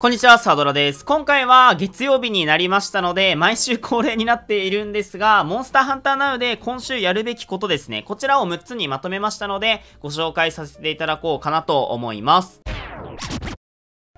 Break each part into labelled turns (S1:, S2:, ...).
S1: こんにちは、サドラです。今回は月曜日になりましたので、毎週恒例になっているんですが、モンスターハンターナウで今週やるべきことですね。こちらを6つにまとめましたので、ご紹介させていただこうかなと思います。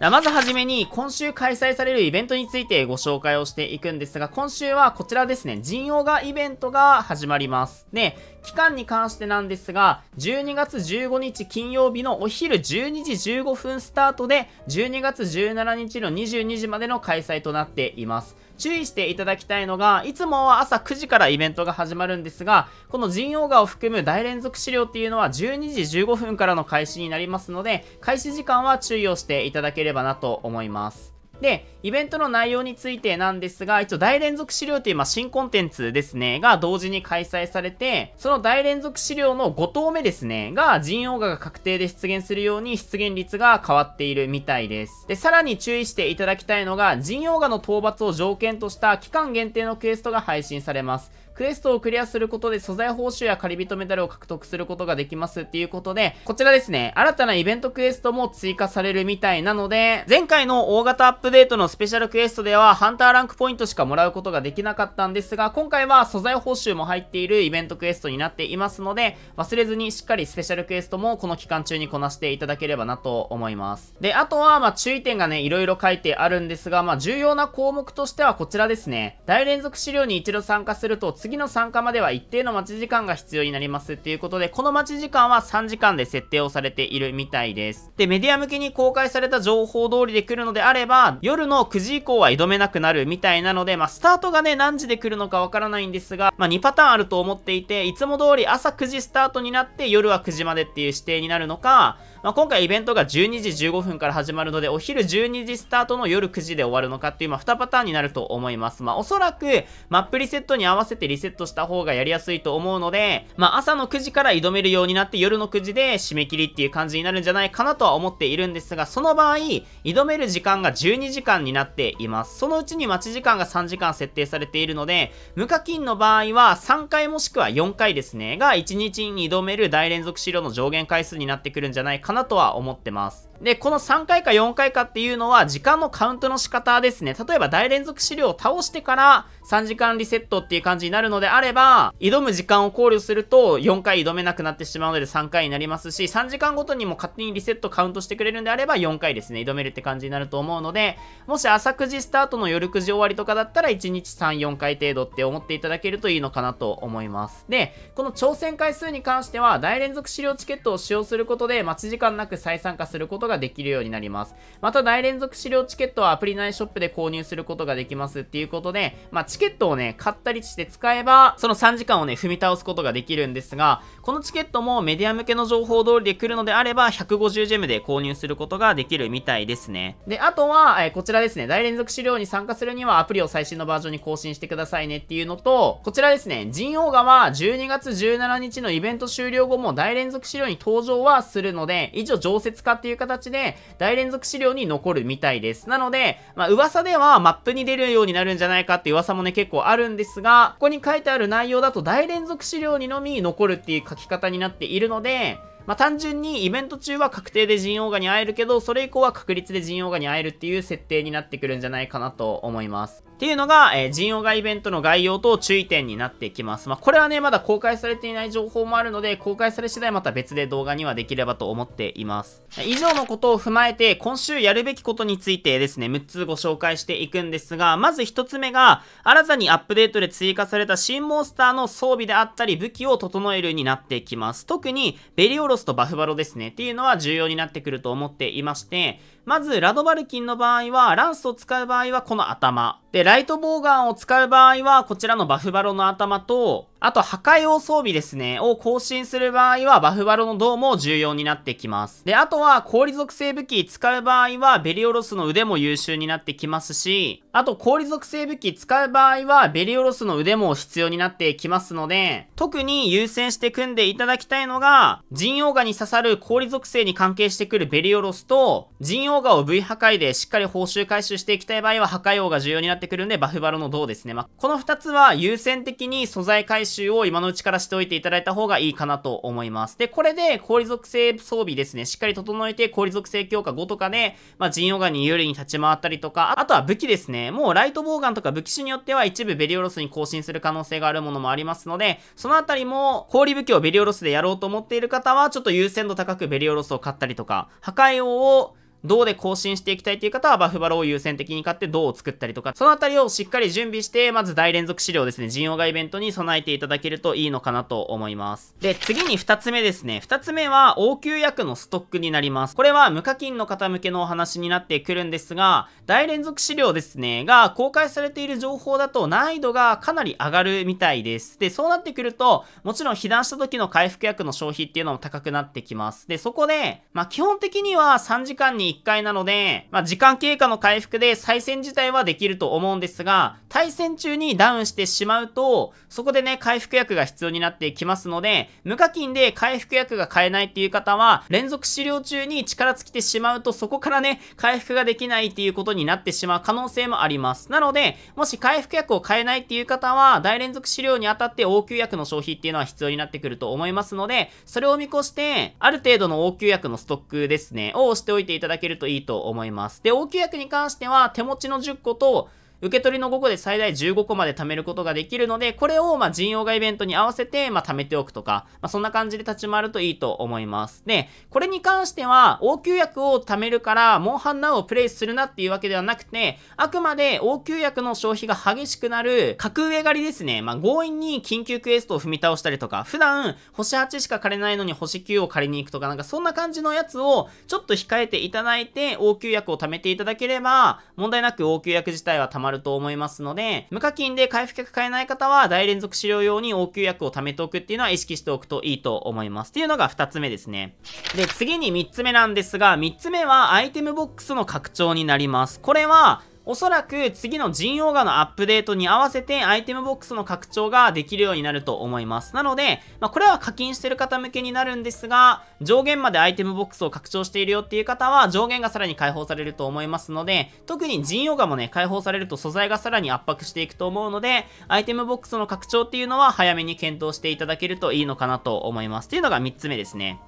S1: まずはじめに、今週開催されるイベントについてご紹介をしていくんですが、今週はこちらですね、ジンオガイベントが始まります。で、期間に関してなんですが、12月15日金曜日のお昼12時15分スタートで、12月17日の22時までの開催となっています。注意していただきたいのが、いつもは朝9時からイベントが始まるんですが、この神王画を含む大連続資料っていうのは12時15分からの開始になりますので、開始時間は注意をしていただければなと思います。で、イベントの内容についてなんですが、一応大連続資料という、まあ、新コンテンツですね、が同時に開催されて、その大連続資料の5投目ですね、が人王画が確定で出現するように出現率が変わっているみたいです。で、さらに注意していただきたいのが、人王画の討伐を条件とした期間限定のクエストが配信されます。クエストをクリアすることで素材報酬や仮人メダルを獲得することができますっていうことで、こちらですね、新たなイベントクエストも追加されるみたいなので、前回の大型アップデートのスペシャルクエストでは、ハンターランクポイントしかもらうことができなかったんですが、今回は素材報酬も入っているイベントクエストになっていますので、忘れずにしっかりスペシャルクエストもこの期間中にこなしていただければなと思います。で、あとは、ま注意点がね、いろいろ書いてあるんですが、まあ、重要な項目としてはこちらですね。大連続資料に一度参加すると、次次の参加までは一定の待ち時間が必要になりますっていうことで、この待ち時間は3時間で設定をされているみたいです。で、メディア向けに公開された情報通りで来るのであれば、夜の9時以降は挑めなくなるみたいなので、まあ、スタートがね、何時で来るのかわからないんですが、まあ、2パターンあると思っていて、いつも通り朝9時スタートになって夜は9時までっていう指定になるのか、まあ、今回イベントが12時15分から始まるので、お昼12時スタートの夜9時で終わるのかっていう、まあ、2パターンになると思います。まあ、おそらく、マップリセットに合わせてリセットした方がやりやすいと思うので、まあ、朝の9時から挑めるようになって、夜の9時で締め切りっていう感じになるんじゃないかなとは思っているんですが、その場合、挑める時間が12時間になっています。そのうちに待ち時間が3時間設定されているので、無課金の場合は3回もしくは4回ですね、が1日に挑める大連続資料の上限回数になってくるんじゃないかかなとは思ってます。で、この3回か4回かっていうのは時間のカウントの仕方ですね。例えば大連続資料を倒してから3時間リセットっていう感じになるのであれば、挑む時間を考慮すると4回挑めなくなってしまうので3回になりますし、3時間ごとにも勝手にリセットカウントしてくれるんであれば4回ですね、挑めるって感じになると思うので、もし朝9時スタートの夜9時終わりとかだったら1日3、4回程度って思っていただけるといいのかなと思います。で、この挑戦回数に関しては大連続資料チケットを使用することで待ち時間間なく再参加することができるようになります。また、大連続資料チケットはアプリ内ショップで購入することができますっていうことで、まあ、チケットをね、買ったりして使えば、その3時間をね、踏み倒すことができるんですが、このチケットもメディア向けの情報通りで来るのであれば、150ジェムで購入することができるみたいですね。で、あとは、えー、こちらですね、大連続資料に参加するにはアプリを最新のバージョンに更新してくださいねっていうのと、こちらですね、ジンオーガは12月17日のイベント終了後も大連続資料に登場はするので、以上常設化っていう形で、大連続資料に残るみたいです。なので、まあ、噂ではマップに出るようになるんじゃないかっていう噂もね、結構あるんですが、ここに書いてある内容だと大連続資料にのみ残るっていう書き方になっているので、まあ、単純にイベント中は確定でオ王ガに会えるけど、それ以降は確率でオ王ガに会えるっていう設定になってくるんじゃないかなと思います。っていうのが、えー、人王がイベントの概要と注意点になってきます。まあ、これはね、まだ公開されていない情報もあるので、公開され次第また別で動画にはできればと思っています。以上のことを踏まえて、今週やるべきことについてですね、6つご紹介していくんですが、まず1つ目が、新たにアップデートで追加された新モンスターの装備であったり、武器を整えるになってきます。特に、ベリオロスとバフバロですね、っていうのは重要になってくると思っていまして、まず、ラドバルキンの場合は、ランスを使う場合は、この頭で、ライトボーガンを使う場合は、こちらのバフバロの頭と、あと、破壊王装備ですね、を更新する場合は、バフバロの銅も重要になってきます。で、あとは、氷属性武器使う場合は、ベリオロスの腕も優秀になってきますし、あと、氷属性武器使う場合は、ベリオロスの腕も必要になってきますので、特に優先して組んでいただきたいのが、人王ガに刺さる氷属性に関係してくるベリオロスと、人王ガを V 破壊でしっかり報酬回収していきたい場合は、破壊王が重要になってくるんで、バフバロの銅ですね。まあ、この2つは優先的に素材回収習を今のうちからしておいていただいた方がいいかなと思います。で、これで氷属性装備ですね、しっかり整えて氷属性強化5とかで、まあ、ンオガに有利に立ち回ったりとか、あとは武器ですね。もうライトボウガンとか武器種によっては一部ベリオロスに更新する可能性があるものもありますので、そのあたりも氷武器をベリオロスでやろうと思っている方は、ちょっと優先度高くベリオロスを買ったりとか、破壊王を銅で更新していきたいという方はバフバローを優先的に買って銅を作ったりとか、そのあたりをしっかり準備して、まず大連続資料ですね、陣容がイベントに備えていただけるといいのかなと思います。で、次に2つ目ですね。2つ目は、応急薬のストックになります。これは無課金の方向けのお話になってくるんですが、大連続資料ですね、が公開されている情報だと難易度がかなり上がるみたいです。で、そうなってくると、もちろん被弾した時の回復薬の消費っていうのも高くなってきます。で、そこで、まあ、基本的には3時間に1回なので、まあ、時間経過の回復で再戦自体はできると思うんですが、対戦中にダウンしてしまうと、そこでね、回復薬が必要になってきますので、無課金で回復薬が買えないっていう方は、連続治療中に力尽きてしまうと、そこからね、回復ができないっていうことになってしまう可能性もあります。なので、もし回復薬を買えないっていう方は、大連続治療にあたって応急薬の消費っていうのは必要になってくると思いますので、それを見越して、ある程度の応急薬のストックですね、を押しておいていただけるといいと思います。で、応急薬に関しては手持ちの10個と、受け取りの5個で最大15個まで貯めることができるので、これを、まあ、陣容がイベントに合わせて、ま貯めておくとか、まあ、そんな感じで立ち回るといいと思います。で、これに関しては、応急薬を貯めるから、モンハンナウをプレイするなっていうわけではなくて、あくまで応急薬の消費が激しくなる、格上狩りですね。まあ、強引に緊急クエストを踏み倒したりとか、普段、星8しか借りないのに星9を借りに行くとか、なんかそんな感じのやつを、ちょっと控えていただいて、応急薬を貯めていただければ、問題なく応急薬自体は貯まるると思いますので、無課金で回復薬買えない方は、大連続使用用に応急薬を貯めておくっていうのは意識しておくといいと思います。っていうのが2つ目ですね。で、次に3つ目なんですが、3つ目はアイテムボックスの拡張になります。これは、おそらく次のンオーガのアップデートに合わせてアイテムボックスの拡張ができるようになると思います。なので、まあ、これは課金してる方向けになるんですが、上限までアイテムボックスを拡張しているよっていう方は上限がさらに解放されると思いますので、特にンオーガもね、解放されると素材がさらに圧迫していくと思うので、アイテムボックスの拡張っていうのは早めに検討していただけるといいのかなと思います。っていうのが3つ目ですね。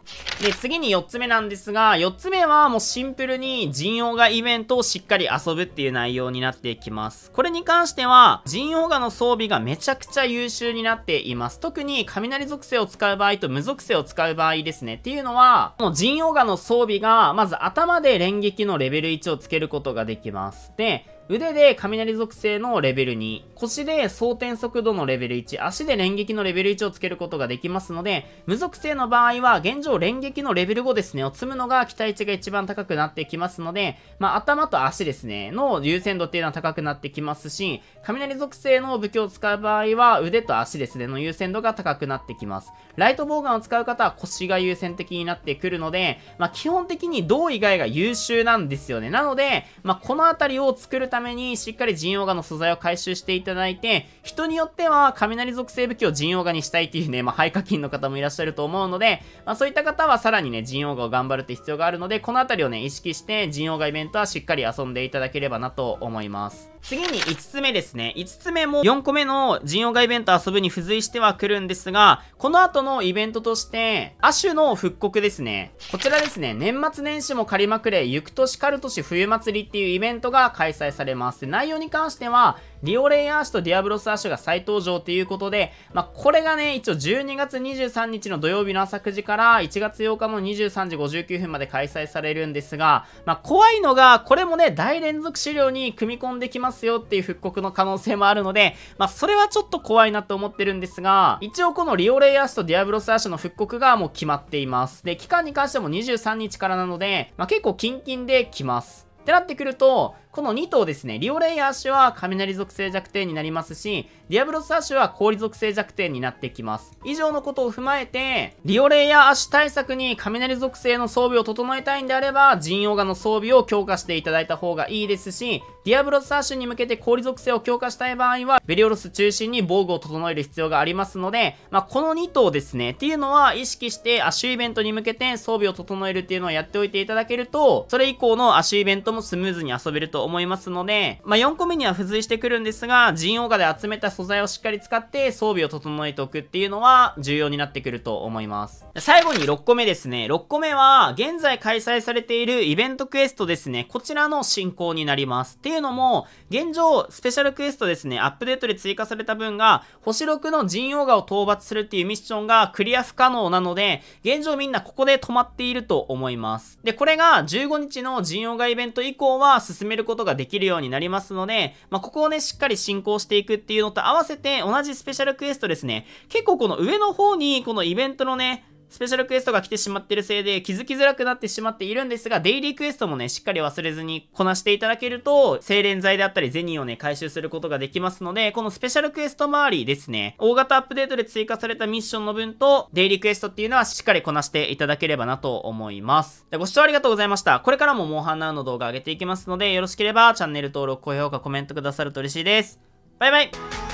S1: で、次に4つ目なんですが、4つ目はもうシンプルにンオーガイベントをしっかり遊ぶっていう内内容になっていきます。これに関しては、ジンオガの装備がめちゃくちゃ優秀になっています。特に雷属性を使う場合と無属性を使う場合ですね。っていうのは、このジンオガの装備が、まず頭で連撃のレベル1をつけることができます。で、腕で雷属性のレベル2、腰で装填速度のレベル1、足で連撃のレベル1をつけることができますので、無属性の場合は現状連撃のレベル5ですね、を積むのが期待値が一番高くなってきますので、まあ、頭と足ですね、の優先度っていうのは高くなってきますし、雷属性の武器を使う場合は腕と足ですね、の優先度が高くなってきます。ライトボウガンを使う方は腰が優先的になってくるので、まあ、基本的に銅以外が優秀なんですよね。なので、まあ、この辺りを作るためめにしっかり陣オガの素材を回収していただいて、人によっては雷属性武器を陣オガにしたいっていうね、まあ、課金の方もいらっしゃると思うので、まあ、そういった方はさらにね、陣オガを頑張るって必要があるので、この辺りをね、意識して陣オガイベントはしっかり遊んでいただければなと思います。次に5つ目ですね。5つ目も4個目の人王がイベント遊ぶに付随しては来るんですが、この後のイベントとして、アシュの復刻ですね。こちらですね、年末年始も借りまくれ、ゆく年かる年冬祭りっていうイベントが開催されれます。内容に関しては、リオレイアーシュとディアブロスアッシュが再登場ということで、まあ、これがね、一応12月23日の土曜日の朝9時から1月8日の23時59分まで開催されるんですが、まあ、怖いのが、これもね、大連続資料に組み込んできますよっていう復刻の可能性もあるので、まあ、それはちょっと怖いなと思ってるんですが、一応このリオレイアーシュとディアブロスアッシュの復刻がもう決まっています。で、期間に関しても23日からなので、まあ、結構キンキンで来ます。ってなってくると、この2頭ですね、リオレイアーシは雷属性弱点になりますし、ディアブロスアーシュは氷属性弱点になってきます。以上のことを踏まえて、リオレイアーシュ対策に雷属性の装備を整えたいんであれば、ジンオガの装備を強化していただいた方がいいですし、ディアブロスアーシュに向けて氷属性を強化したい場合は、ベリオロス中心に防具を整える必要がありますので、まあ、この2頭ですね、っていうのは意識して、アシュイベントに向けて装備を整えるっていうのをやっておいていただけると、それ以降のアシュイベントもスムーズに遊べるとと思いますので、まあ、4個目には付随してくるんですが、ジンオ王ガで集めた素材をしっかり使って装備を整えておくっていうのは重要になってくると思います。最後に6個目ですね。6個目は、現在開催されているイベントクエストですね。こちらの進行になります。っていうのも、現状、スペシャルクエストですね、アップデートで追加された分が、星6のジンオ王ガを討伐するっていうミッションがクリア不可能なので、現状みんなここで止まっていると思います。で、これが15日のジンオ王ガイベント以降は進めることことができるようになりますので、まあ、ここをね、しっかり進行していくっていうのと合わせて、同じスペシャルクエストですね。結構この上の方に、このイベントのね、スペシャルクエストが来てしまってるせいで気づきづらくなってしまっているんですが、デイリークエストもね、しっかり忘れずにこなしていただけると、精錬剤であったり銭をね、回収することができますので、このスペシャルクエスト周りですね、大型アップデートで追加されたミッションの分と、デイリークエストっていうのはしっかりこなしていただければなと思います。ご視聴ありがとうございました。これからもモンハンナウの動画上げていきますので、よろしければチャンネル登録、高評価、コメントくださると嬉しいです。バイバイ